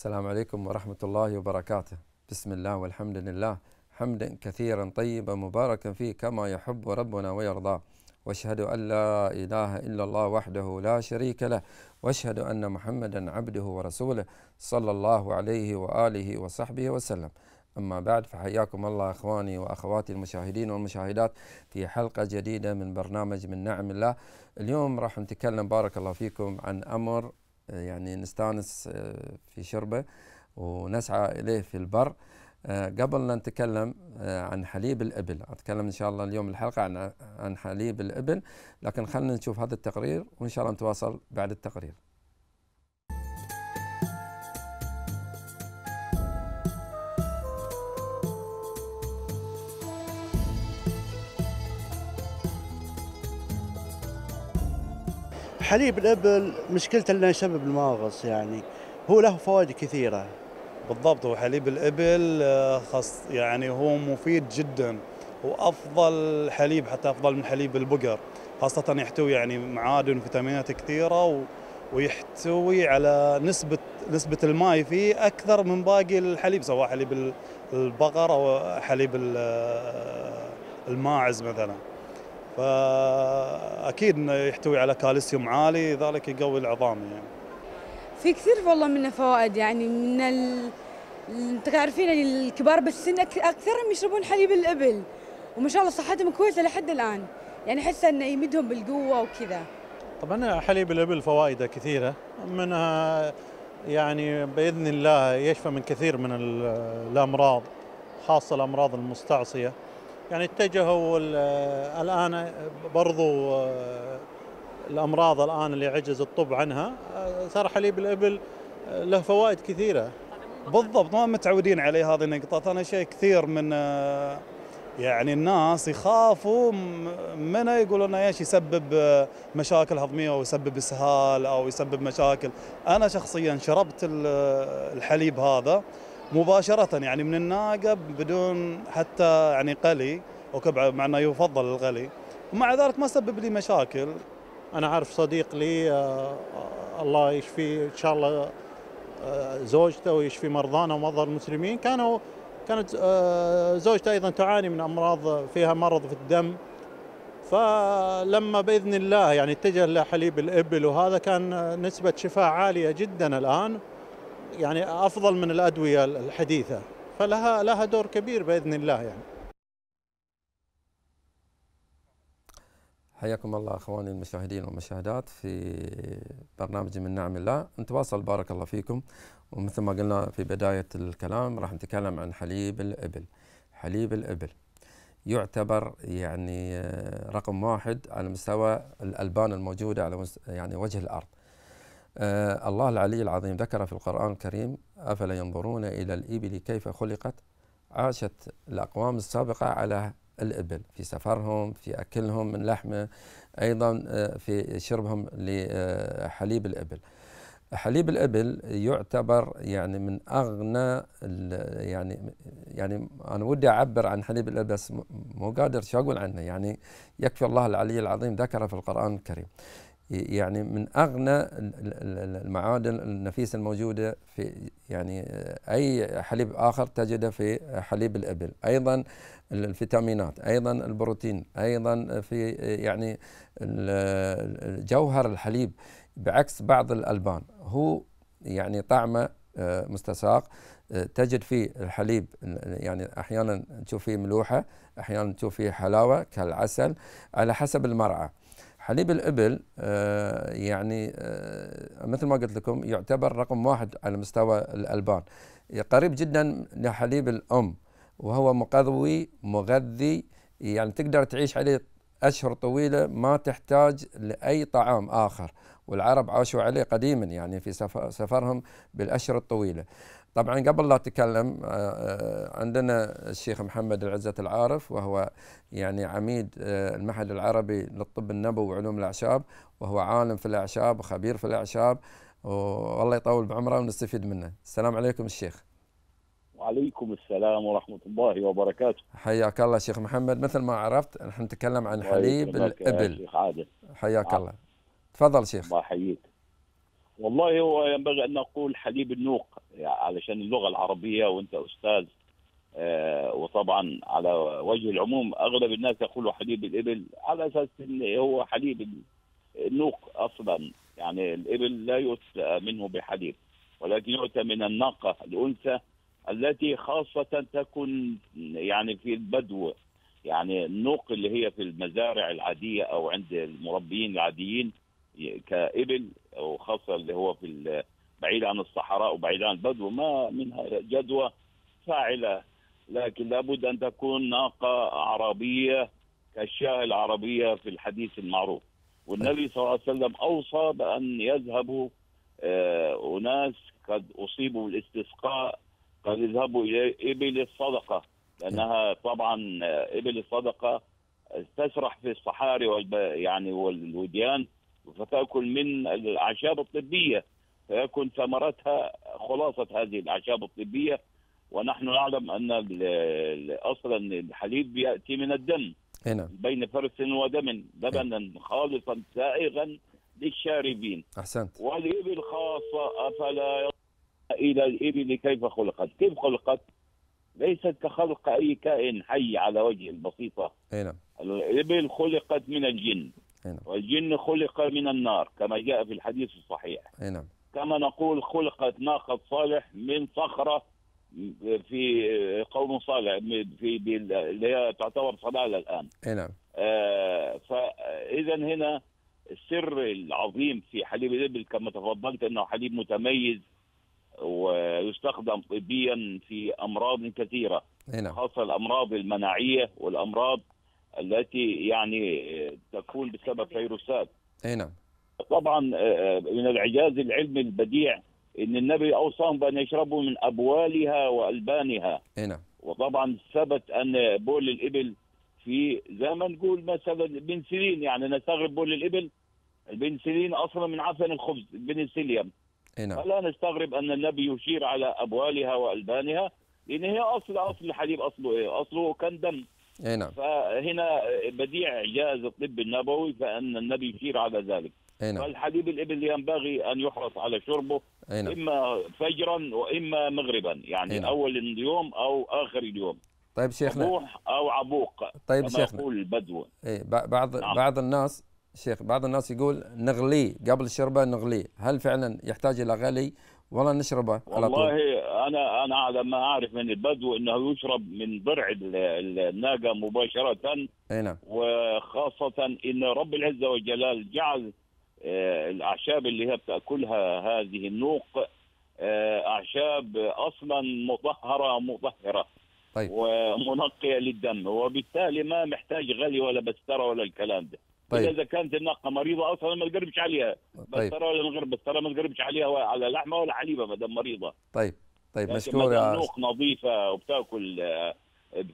السلام عليكم ورحمة الله وبركاته بسم الله والحمد لله حمدا كثيرا طيبا مباركا فيه كما يحب ربنا ويرضاه واشهد ان لا اله الا الله وحده لا شريك له واشهد ان محمدا عبده ورسوله صلى الله عليه واله وصحبه وسلم اما بعد فحياكم الله اخواني واخواتي المشاهدين والمشاهدات في حلقه جديده من برنامج من نعم الله اليوم راح نتكلم بارك الله فيكم عن امر آه، يعني نستانس آه، في شربه ونسعى إليه في البر آه، قبل لا نتكلم عن حليب الإبل أتكلم إن شاء الله اليوم الحلقة عن عن حليب الإبل لكن خلينا نشوف هذا التقرير وإن شاء الله نتواصل بعد التقرير حليب الابل مشكلته انه يسبب المغص يعني هو له فوائد كثيره بالضبط هو حليب الابل آه، خاص يعني هو مفيد جدا وافضل حليب حتى افضل من حليب البقر خاصه يحتوي يعني معادن وفيتامينات كثيره و ويحتوي على نسبة نسبة الماء فيه أكثر من باقي الحليب سواء حليب البقر أو حليب آه، الماعز مثلاً. فاكيد انه يحتوي على كالسيوم عالي ذلك يقوي العظام يعني. في كثير والله منه فوائد يعني من ال... تعرفين يعني الكبار بالسن اكثرهم يشربون حليب الابل وما شاء الله صحتهم كويسه لحد الان يعني احس انه يمدهم بالقوه وكذا. طبعا حليب الابل فوائده كثيره منها يعني باذن الله يشفى من كثير من الامراض خاصه الامراض المستعصيه يعني اتجهوا الان برضو آه، الامراض الان اللي عجز الطب عنها آه، صار حليب الابل آه، له فوائد كثيره بالضبط ما متعودين عليه هذه النقطة أنا شيء كثير من يعني الناس يخافوا منه يقولون ايش يسبب مشاكل هضميه او يسبب اسهال او يسبب مشاكل انا شخصيا شربت الحليب هذا مباشره يعني من الناقه بدون حتى يعني قلي وكبعه مع انه يفضل الغلي ومع ذلك ما سبب لي مشاكل انا عارف صديق لي آه، آه، الله يشفي ان شاء الله آه، زوجته ويشفي مرضانا ومرضى المسلمين كانوا كانت زوجته ايضا تعاني من امراض فيها مرض في الدم فلما باذن الله يعني اتجه لحليب الابل وهذا كان نسبه شفاء عاليه جدا الان يعني افضل من الادويه الحديثه فلها لها دور كبير باذن الله يعني حياكم الله اخواني المشاهدين والمشاهدات في برنامج من نعم الله نتواصل بارك الله فيكم ومثل ما قلنا في بدايه الكلام راح نتكلم عن حليب الابل حليب الابل يعتبر يعني آه، رقم واحد على مستوى الالبان الموجوده على يعني وجه الارض آه الله العلي العظيم ذكر في القرآن الكريم أفلا ينظرون إلى الإبل كيف خلقت عاشت الأقوام السابقة على الإبل في سفرهم في أكلهم من لحمه أيضا آه، في شربهم لحليب آه، الإبل حليب الإبل يعتبر يعني من أغنى يعني يعني أنا ودي أعبر عن حليب الإبل بس مو قادر شو أقول عنه يعني يكفي الله العلي العظيم ذكر في القرآن الكريم يعني من اغنى المعادن النفيسه الموجوده في يعني آه، اي حليب اخر تجده في حليب الابل ايضا الفيتامينات ايضا البروتين ايضا في آه، يعني جوهر الحليب بعكس بعض الالبان هو يعني طعمه آه، مستساق تجد فيه الحليب يعني احيانا تشوف فيه ملوحه احيانا تشوف فيه حلاوه كالعسل على حسب المرعى حليب الإبل آه، يعني آه، مثل ما قلت لكم يعتبر رقم واحد على مستوى الألبان قريب جدا لحليب الأم وهو مقذوي مغذي يعني تقدر تعيش عليه أشهر طويلة ما تحتاج لأي طعام آخر والعرب عاشوا عليه قديما يعني في سفرهم بالأشهر الطويلة طبعا قبل لا اتكلم آه، آه، عندنا الشيخ محمد العزة العارف وهو يعني عميد آه، المعهد العربي للطب النبوي وعلوم الاعشاب وهو عالم في الاعشاب وخبير في الاعشاب والله يطول بعمره ونستفيد منه السلام عليكم الشيخ وعليكم السلام ورحمة الله وبركاته حياك الله شيخ محمد مثل ما عرفت نحن نتكلم عن حليب الإبل حياك الله تفضل شيخ الله يحييك والله هو ينبغي ان نقول حليب النوق يعني علشان اللغه العربيه وانت استاذ آه، وطبعا على وجه العموم اغلب الناس يقولوا حليب الابل على اساس ان هو حليب النوق اصلا يعني الابل لا يؤتى منه بحليب ولكن يؤتى من الناقه الانثى التي خاصه تكون يعني في البدو يعني النوق اللي هي في المزارع العاديه او عند المربيين العاديين كابل وخاصه اللي هو في بعيد عن الصحراء وبعيد عن البدو ما منها جدوى فاعله لكن لابد ان تكون ناقه عربيه كالشاه العربيه في الحديث المعروف والنبي صلى الله عليه وسلم اوصى بان يذهبوا آه، اناس قد اصيبوا بالاستسقاء قد يذهبوا الى ابل الصدقه لانها طبعا آه، ابل الصدقه تسرح في الصحاري يعني والوديان فتأكل من الأعشاب الطبية فيكون ثمرتها خلاصة هذه الأعشاب الطبية ونحن نعلم أن أصلا الحليب يأتي من الدم هنا. نعم. بين فرس ودم لبنا خالصا سائغا للشاربين أحسنت والإبل خاصة أفلا إلى الإبل كيف خلقت كيف خلقت ليست كخلق أي كائن حي على وجه البسيطة اي نعم. الإبل خلقت من الجن نعم. والجن خلق من النار كما جاء في الحديث الصحيح نعم. كما نقول خلقت ناقة صالح من صخرة في قوم صالح في اللي هي تعتبر صلالة الآن نعم آه فإذا هنا السر العظيم في حليب الإبل كما تفضلت أنه حليب متميز ويستخدم طبيا في أمراض كثيرة نعم. خاصة الأمراض المناعية والأمراض التي يعني تكون بسبب فيروسات اي نعم طبعا آه، آه، من الإعجاز العلمي البديع ان النبي اوصاهم بان يشربوا من ابوالها والبانها اي نعم وطبعا ثبت ان بول الابل في زي ما نقول مثلا بنسلين يعني نستغرب بول الابل البنسلين اصلا من عفن الخبز بنسليم اي نعم فلا نستغرب ان النبي يشير على ابوالها والبانها لان هي اصل اصل الحليب اصله ايه؟ اصله كان دم اي نعم فهنا بديع جاز الطب النبوي فان النبي يشير على ذلك اي نعم فالحليب الابل ينبغي ان يحرص على شربه اي نعم اما فجرا واما مغربا يعني إيه نعم. اول اليوم او اخر اليوم طيب شيخنا عبوح او عبوق طيب كما شيخنا يقول البدو اي بعض نعم. بعض الناس شيخ بعض الناس يقول نغليه قبل شربه نغليه هل فعلا يحتاج الى غلي ولا نشربه على طول؟ والله انا انا على ما اعرف من البدو انه يشرب من ضرع الناقه مباشره نعم وخاصه ان رب العزه والجلال جعل آه، الاعشاب اللي هي بتاكلها هذه النوق آه، اعشاب اصلا مطهره مطهره طيب. ومنقيه للدم وبالتالي ما محتاج غلي ولا بستره ولا الكلام ده طيب. اذا كانت الناقه مريضه اصلا ما تقربش عليها طيب. بستره ولا من غير بستره ما تقربش عليها ولا على لحمه ولا حليبه ما دام مريضه طيب طيب مشكور يا منوق نظيفه وبتاكل آه،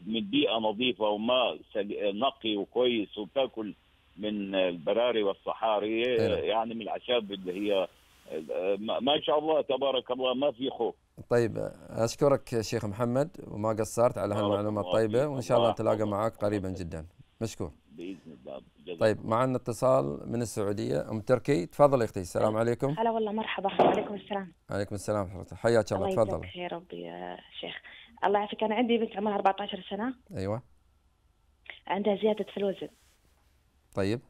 من بيئه نظيفه وماء آه، نقي وكويس وبتاكل من البراري والصحاري آه، يعني من الاعشاب اللي هي ما شاء الله تبارك الله ما في خوف طيب اشكرك شيخ محمد وما قصرت على هالمعلومات الطيبه وان شاء الله نتلاقى معك قريبا جدا مشكور باذن الله طيب معنا اتصال من السعوديه ام تركي تفضل اختي السلام عليكم هلا والله مرحبا وعليكم السلام عليكم السلام حياك الله تفضل الله يجزاك ربي يا شيخ الله يعافيك انا عندي بنت عمرها 14 سنه ايوه عندها زياده في الوزن طيب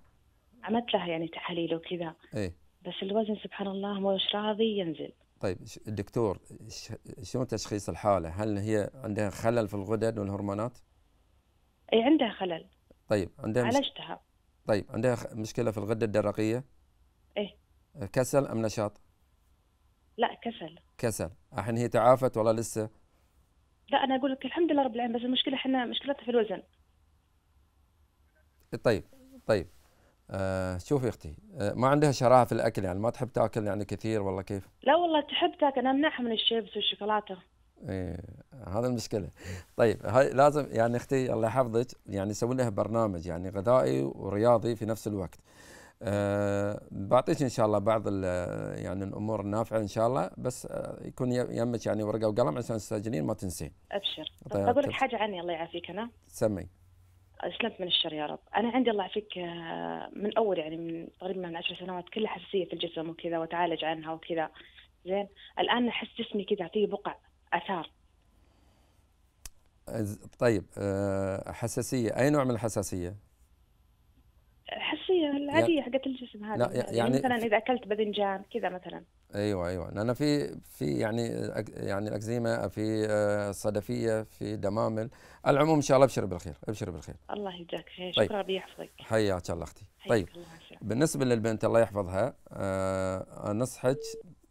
عملت لها يعني تحاليل وكذا ايه بس الوزن سبحان الله مش راضي ينزل طيب الدكتور شنو تشخيص الحاله؟ هل هي عندها خلل في الغدد والهرمونات؟ اي عندها خلل طيب عندها عالجتها طيب عندها مشكله في الغده الدرقيه ايه آه، كسل ام نشاط لا كسل كسل الحين هي تعافت ولا لسه لا انا اقول لك الحمد لله رب العالمين بس المشكله احنا مشكلتها في الوزن طيب طيب آه شوفي اختي آه ما عندها شراهه في الاكل يعني ما تحب تاكل يعني كثير ولا كيف؟ لا والله تحب تاكل انا امنعها من الشيبس والشوكولاته ايه هذا المشكله طيب هاي لازم يعني اختي الله يحفظك يعني يسوي لها برنامج يعني غذائي ورياضي في نفس الوقت أه بعطيك ان شاء الله بعض يعني الامور النافعه ان شاء الله بس يكون يمك يعني ورقه وقلم عشان تسجلين ما تنسين ابشر طيب بقول طيب، لك حاجه عني الله يعافيك انا سمي اسلمت من الشر يا رب انا عندي الله يعافيك آه، من اول يعني من تقريبا من 10 سنوات كلها حساسيه في الجسم وكذا وتعالج عنها وكذا زين الان احس جسمي كذا فيه بقع اثار طيب آه، حساسيه اي نوع من الحساسيه حساسيه يعني العاديه حقت الجسم هذا يعني, يعني, يعني, مثلا اذا اكلت باذنجان كذا مثلا ايوه ايوه انا في في يعني يعني الاكزيما في آه، صدفيه في دمامل على العموم ان شاء الله ابشر بالخير ابشر بالخير الله يجزاك خير طيب. شكرا ربي يحفظك حياك الله اختي طيب بالنسبه للبنت الله يحفظها آه نصحك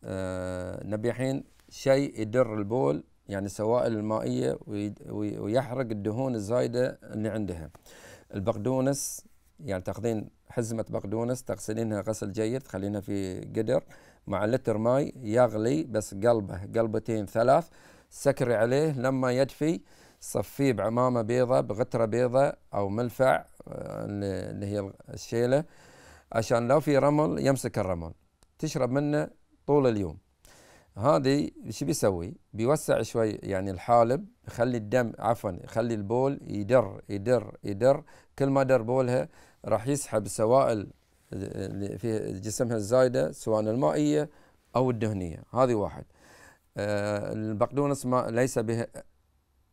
آه نبي الحين شيء يدر البول يعني السوائل المائية ويحرق الدهون الزايدة اللي عندها البقدونس يعني تاخذين حزمة بقدونس تغسلينها غسل جيد تخلينها في قدر مع لتر ماي يغلي بس قلبه قلبتين ثلاث سكري عليه لما يدفي صفيه بعمامة بيضة بغترة بيضة أو ملفع آه، اللي هي الشيلة عشان لو في رمل يمسك الرمل تشرب منه طول اليوم هذه شو بيسوي؟ بيوسع شوي يعني الحالب يخلي الدم عفوا يخلي البول يدر يدر يدر كل ما در بولها راح يسحب السوائل اللي في جسمها الزايده سواء المائيه او الدهنيه هذه واحد آه البقدونس ما ليس به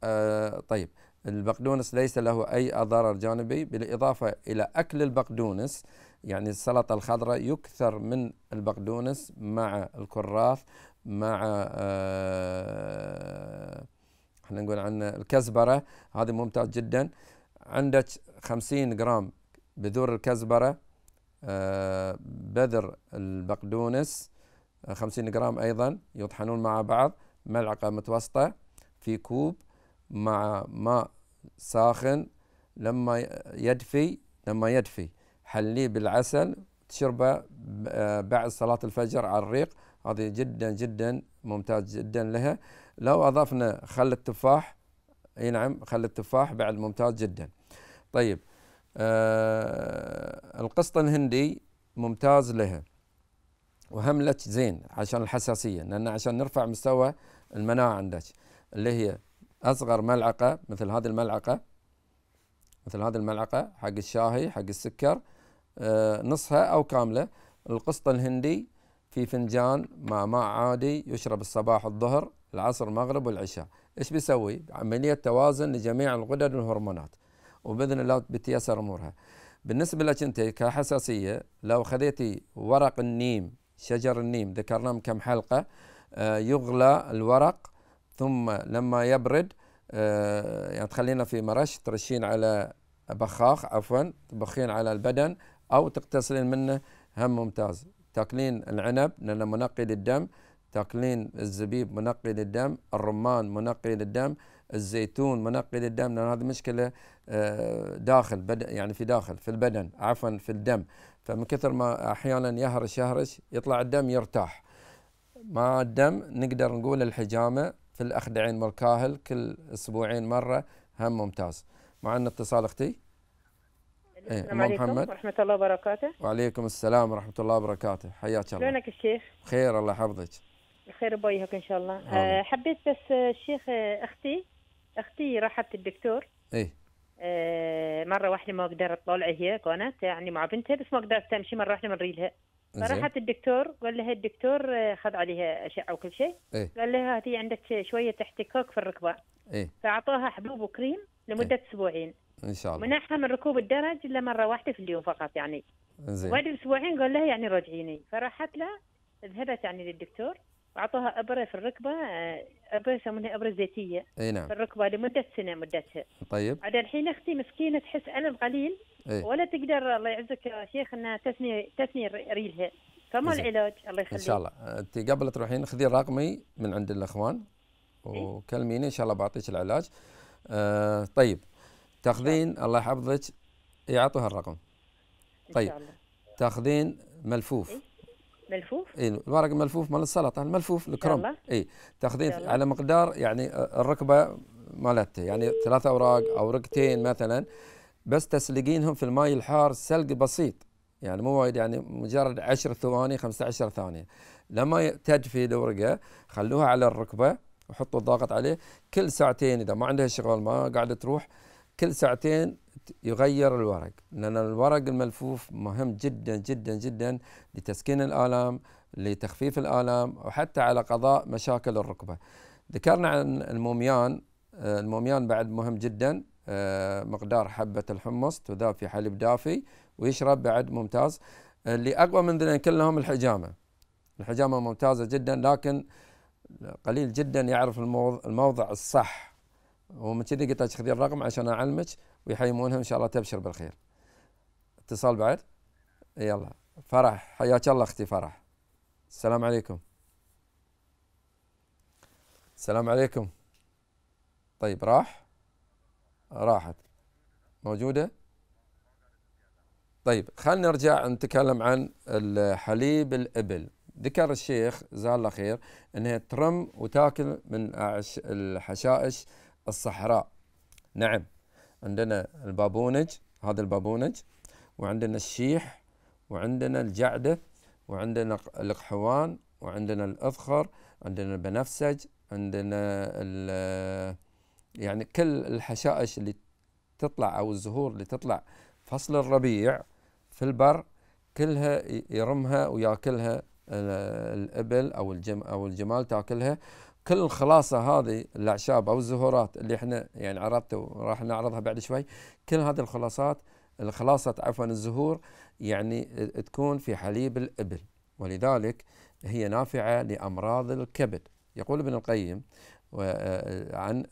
آه طيب البقدونس ليس له اي ضرر جانبي بالاضافه الى اكل البقدونس يعني السلطه الخضراء يكثر من البقدونس مع الكراث مع آه، احنا نقول عن الكزبرة هذه ممتاز جدا عندك 50 جرام بذور الكزبرة آه، بذر البقدونس 50 آه، جرام أيضا يطحنون مع بعض ملعقة متوسطة في كوب مع ماء ساخن لما يدفي لما يدفي حليه بالعسل تشربه بعد صلاة الفجر على الريق هذه جدا جدا ممتاز جدا لها لو أضفنا خل التفاح اي نعم خل التفاح بعد ممتاز جدا طيب آه القسط الهندي ممتاز لها وهملك زين عشان الحساسية لأن عشان نرفع مستوى المناعة عندك اللي هي أصغر ملعقة مثل هذه الملعقة مثل هذه الملعقة حق الشاهي حق السكر آه نصها أو كاملة القسط الهندي في فنجان مع ماء عادي يشرب الصباح الظهر العصر المغرب والعشاء ايش بيسوي عمليه توازن لجميع الغدد والهرمونات وباذن الله بتيسر امورها بالنسبه لك انت كحساسيه لو خذيتي ورق النيم شجر النيم ذكرناه من كم حلقه آه، يغلى الورق ثم لما يبرد آه، يعني تخلينا في مرش ترشين على بخاخ عفوا تبخين على البدن او تغتسلين منه هم ممتاز تاكلين العنب لأنه منقي للدم تاكلين الزبيب منقي للدم الرمان منقي للدم الزيتون منقي للدم لأن هذه مشكلة آه، داخل يعني في داخل في البدن عفوا في الدم فمن كثر ما أحيانا يهرش يهرش يطلع الدم يرتاح مع الدم نقدر نقول الحجامة في الأخدعين والكاهل كل أسبوعين مرة هم ممتاز مع ان اتصال أختي إيه، السلام أيه. عليكم محمد. ورحمة الله وبركاته وعليكم السلام ورحمة الله وبركاته حياك الله شلونك الشيخ؟ بخير الله يحفظك بخير بويهك إن شاء الله آه. حبيت بس آه، الشيخ آه، أختي أختي راحت الدكتور إيه آه مرة واحدة ما قدرت طالعة هي كانت يعني مع بنتها بس ما قدرت تمشي مرة واحدة من ريلها فراحت الدكتور قال لها الدكتور آه، خذ عليها أشعة وكل شيء إيه؟ قال لها هذه عندك شوية احتكاك في الركبة إيه؟ فأعطاها حبوب وكريم لمدة إيه. أسبوعين ان شاء الله منعها من ركوب الدرج الا مره واحده في اليوم فقط يعني زين بعد اسبوعين قال لها يعني رجعيني فراحت لها ذهبت يعني للدكتور واعطوها ابره في الركبه آه، ابره يسمونها ابره زيتيه اي نعم في الركبه لمده سنه مدتها طيب عاد الحين اختي مسكينه تحس الم قليل إيه؟ ولا تقدر الله يعزك يا شيخ انها تثني تثني ريلها فما زي. العلاج الله يخليك ان شاء الله انت قبل تروحين خذي رقمي من عند الاخوان وكلميني ان شاء الله بعطيك العلاج آه طيب تاخذين الله يحفظك يعطوها الرقم طيب تاخذين ملفوف إيه؟ ملفوف اي الورق ملفوف مال السلطه الملفوف الكرم اي تاخذين على مقدار يعني الركبه مالته يعني ثلاث اوراق او رقتين مثلا بس تسلقينهم في الماء الحار سلق بسيط يعني مو وايد يعني مجرد 10 ثواني 15 ثانيه لما تجفي الورقه خلوها على الركبه وحطوا الضغط عليه كل ساعتين اذا ما عندها شغل ما قاعده تروح كل ساعتين يغير الورق لأن الورق الملفوف مهم جدا جدا جدا لتسكين الآلام لتخفيف الآلام وحتى على قضاء مشاكل الركبة ذكرنا عن الموميان آه، الموميان بعد مهم جدا آه، مقدار حبة الحمص تذاب في حليب دافي ويشرب بعد ممتاز آه، اللي أقوى من ذلك كلهم الحجامة الحجامة ممتازة جدا لكن قليل جدا يعرف الموضع الصح ومن كذي قلت لك خذي الرقم عشان اعلمك ويحيمونها ان شاء الله تبشر بالخير اتصال بعد يلا فرح حياك الله اختي فرح السلام عليكم السلام عليكم طيب راح راحت موجودة طيب خلينا نرجع نتكلم عن حليب الإبل ذكر الشيخ جزاه الله خير انها ترم وتاكل من الحشائش الصحراء نعم عندنا البابونج هذا البابونج وعندنا الشيح وعندنا الجعدة وعندنا القحوان وعندنا الأذخر عندنا البنفسج عندنا يعني كل الحشائش اللي تطلع أو الزهور اللي تطلع فصل الربيع في البر كلها يرمها وياكلها الإبل أو الجم أو الجمال تاكلها كل الخلاصه هذه الاعشاب او الزهورات اللي احنا يعني عرضته وراح نعرضها بعد شوي كل هذه الخلاصات الخلاصه عفوا الزهور يعني تكون في حليب الابل ولذلك هي نافعه لامراض الكبد يقول ابن القيم آه، عن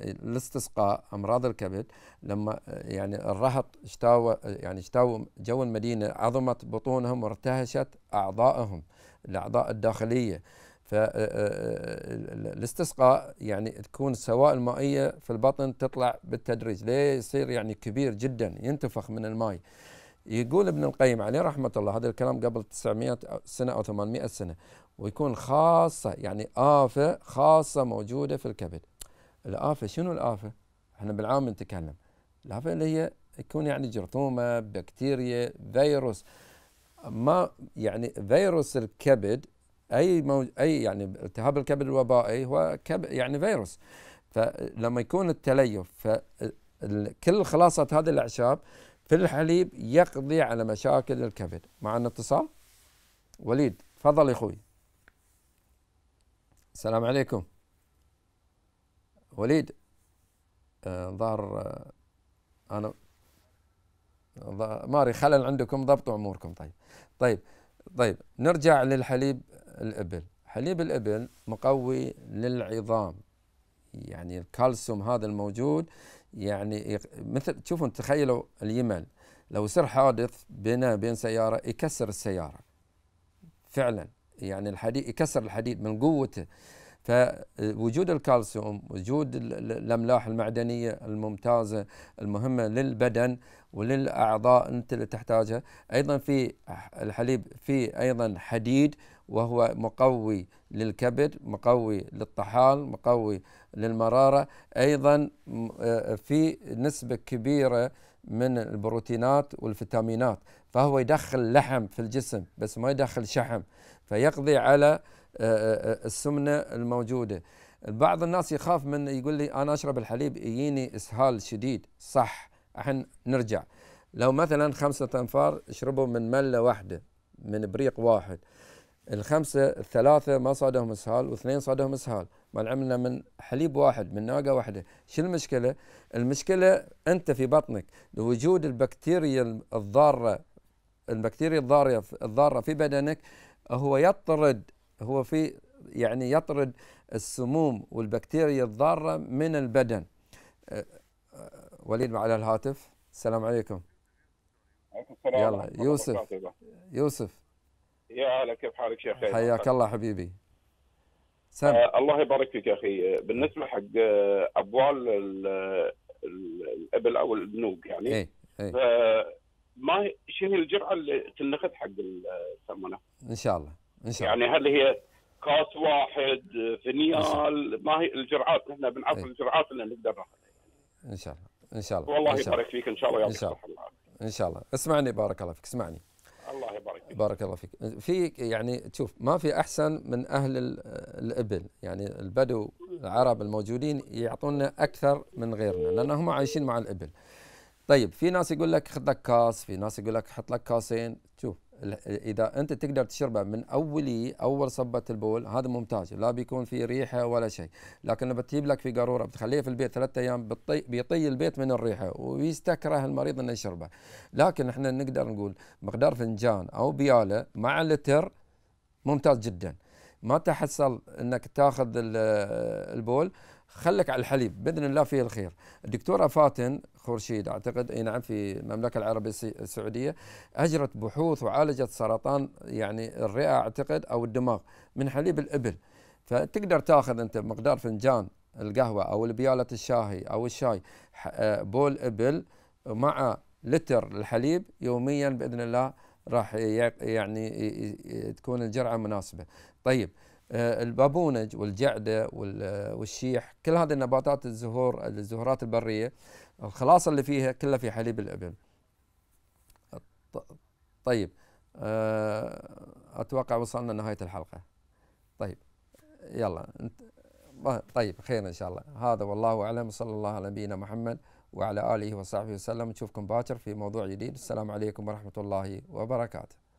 الاستسقاء امراض الكبد لما آه، يعني الرهط اشتاوى يعني اشتاوى جو المدينه عظمت بطونهم وارتهشت اعضائهم الاعضاء الداخليه فالاستسقاء آه، آه، آه، يعني تكون السوائل المائية في البطن تطلع بالتدريج ليه يصير يعني كبير جدا ينتفخ من الماء يقول ابن القيم عليه رحمة الله هذا الكلام قبل 900 سنة أو 800 سنة ويكون خاصة يعني آفة خاصة موجودة في الكبد الآفة شنو الآفة؟ احنا بالعام نتكلم الآفة اللي هي يكون يعني جرثومة بكتيريا فيروس ما يعني فيروس الكبد اي موج... اي يعني التهاب الكبد الوبائي هو كب... يعني فيروس فلما يكون التليف فكل خلاصه هذه الاعشاب في الحليب يقضي على مشاكل الكبد معنا اتصال وليد تفضل يا اخوي السلام عليكم وليد آه ظهر آه انا ماري خلل عندكم ضبطوا اموركم طيب طيب طيب نرجع للحليب الإبل حليب الإبل مقوي للعظام يعني الكالسيوم هذا الموجود يعني مثل تشوفون تخيلوا اليمل لو صار حادث بينه بين سيارة يكسر السيارة فعلا يعني الحديد يكسر الحديد من قوته فوجود الكالسيوم وجود الاملاح المعدنيه الممتازه المهمه للبدن وللاعضاء انت اللي تحتاجها ايضا في الحليب في ايضا حديد وهو مقوي للكبد مقوي للطحال مقوي للمرارة أيضا آه، في نسبة كبيرة من البروتينات والفيتامينات فهو يدخل لحم في الجسم بس ما يدخل شحم فيقضي على آه، آه، السمنة الموجودة بعض الناس يخاف من يقول لي أنا أشرب الحليب يجيني إسهال شديد صح احنا نرجع لو مثلا خمسة أنفار شربوا من ملة واحدة من بريق واحد الخمسة الثلاثة ما صادهم إسهال واثنين صادهم إسهال عملنا من حليب واحد من ناقة واحدة شو المشكلة؟ المشكلة أنت في بطنك لوجود البكتيريا الضارة البكتيريا الضارة الضارة في بدنك هو يطرد هو في يعني يطرد السموم والبكتيريا الضارة من البدن وليد على الهاتف السلام عليكم السلام يلا يوسف يوسف يا اهلا كيف حالك شيخ حياك الله حبيبي سم. آه الله يبارك فيك يا اخي بالنسبه حق آه، ابوال الابل او البنوك يعني ايه ايه آه، ما شنو الجرعه اللي تنخذ حق السمنه؟ ان شاء الله ان شاء يعني الله يعني هل هي كاس واحد فينيال ما هي الجرعات احنا بنعرف ايه. الجرعات اللي نقدر ناخذها ان شاء الله ان شاء الله والله يبارك فيك ان شاء الله يا ان شاء الله ان شاء الله اسمعني بارك الله فيك اسمعني الله يبارك فيك بارك الله فيك في يعني تشوف ما في احسن من اهل الابل يعني البدو العرب الموجودين يعطونا اكثر من غيرنا لان هم عايشين مع الابل طيب في ناس يقول لك خذ لك كاس في ناس يقول لك حط لك كاسين شوف اذا انت تقدر تشربه من اولي اول صبه البول هذا ممتاز لا بيكون في ريحه ولا شيء لكن لما تجيب لك في قاروره بتخليه في البيت ثلاثة ايام بيطي, بيطي البيت من الريحه ويستكره المريض انه يشربه لكن احنا نقدر نقول مقدار فنجان او بياله مع لتر ممتاز جدا ما تحصل انك تاخذ البول خلك على الحليب باذن الله فيه الخير. الدكتوره فاتن خورشيد اعتقد اي نعم في المملكه العربيه السعوديه اجرت بحوث وعالجت سرطان يعني الرئه اعتقد او الدماغ من حليب الابل. فتقدر تاخذ انت مقدار فنجان القهوه او البياله الشاهي او الشاي آه، بول ابل مع لتر الحليب يوميا باذن الله راح يعني تكون الجرعه مناسبه. طيب آه، البابونج والجعدة آه، والشيح كل هذه النباتات الزهور الزهورات البرية الخلاصة اللي فيها كلها في حليب الإبل طيب آه، أتوقع وصلنا نهاية الحلقة طيب يلا طيب خير إن شاء الله هذا والله أعلم صلى الله على نبينا محمد وعلى آله وصحبه وسلم نشوفكم باكر في موضوع جديد السلام عليكم ورحمة الله وبركاته